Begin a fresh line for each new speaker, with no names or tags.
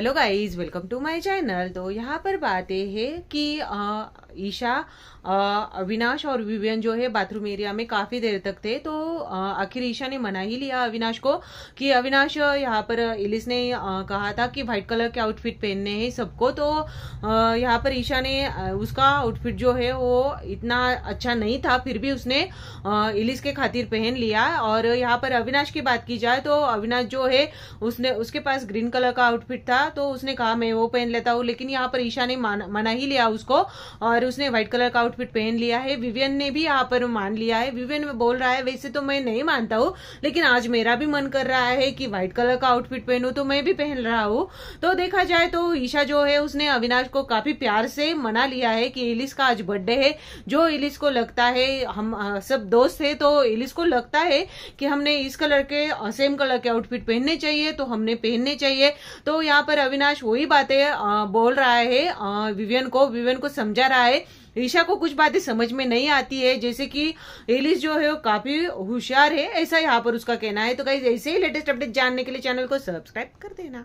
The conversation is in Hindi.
hello guys welcome to my channel तो यहाँ पर बातें है कि ईशा अविनाश और विवियन जो है बाथरूम एरिया में काफ़ी देर तक थे तो आखिर ईशा ने मना ही लिया अविनाश को कि अविनाश यहाँ पर इलिस ने कहा था कि व्हाइट कलर के आउटफिट पहनने हैं सबको तो यहाँ पर ईशा ने उसका आउटफिट जो है वो इतना अच्छा नहीं था फिर भी उसने इलिस के खातिर पहन लिया और यहाँ पर अविनाश की बात की जाए तो अविनाश जो है उसने उसके पास ग्रीन कलर का आउटफिट था तो उसने कहा मैं वो पहन लेता हूँ लेकिन यहाँ पर ईशा ने मना ही लिया उसको और उसने व्हाइट कलर का आउटफिट पहन लिया है विवियन ने भी यहाँ पर मान लिया है विवियन बोल रहा है वैसे तो मैं नहीं मानता हूँ लेकिन आज मेरा भी मन कर रहा है कि व्हाइट कलर का आउटफिट पहनू तो मैं भी पहन रहा हूँ तो देखा जाए तो ईशा जो है उसने अविनाश को काफी प्यार से मना लिया है कि एलिस का आज बर्थडे है जो एलिस को लगता है हम सब दोस्त है तो एलिस को लगता है कि हमने इस कलर के सेम कलर के आउटफिट पहनने चाहिए तो हमने पहनने चाहिए तो यहाँ पर अविनाश वही बातें बोल रहा है विवियन को विवियन को समझा रहा है ईशा को कुछ बातें समझ में नहीं आती है जैसे कि एलिस जो है वो काफी होशियार है ऐसा यहाँ पर उसका कहना है तो कहीं ऐसे ही लेटेस्ट अपडेट जानने के लिए चैनल को सब्सक्राइब कर देना